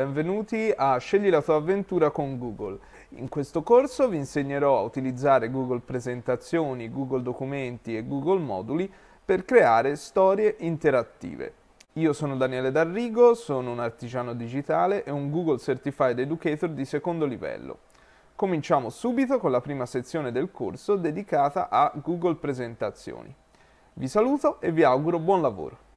Benvenuti a Scegli la tua avventura con Google. In questo corso vi insegnerò a utilizzare Google Presentazioni, Google Documenti e Google Moduli per creare storie interattive. Io sono Daniele D'Arrigo, sono un artigiano digitale e un Google Certified Educator di secondo livello. Cominciamo subito con la prima sezione del corso dedicata a Google Presentazioni. Vi saluto e vi auguro buon lavoro!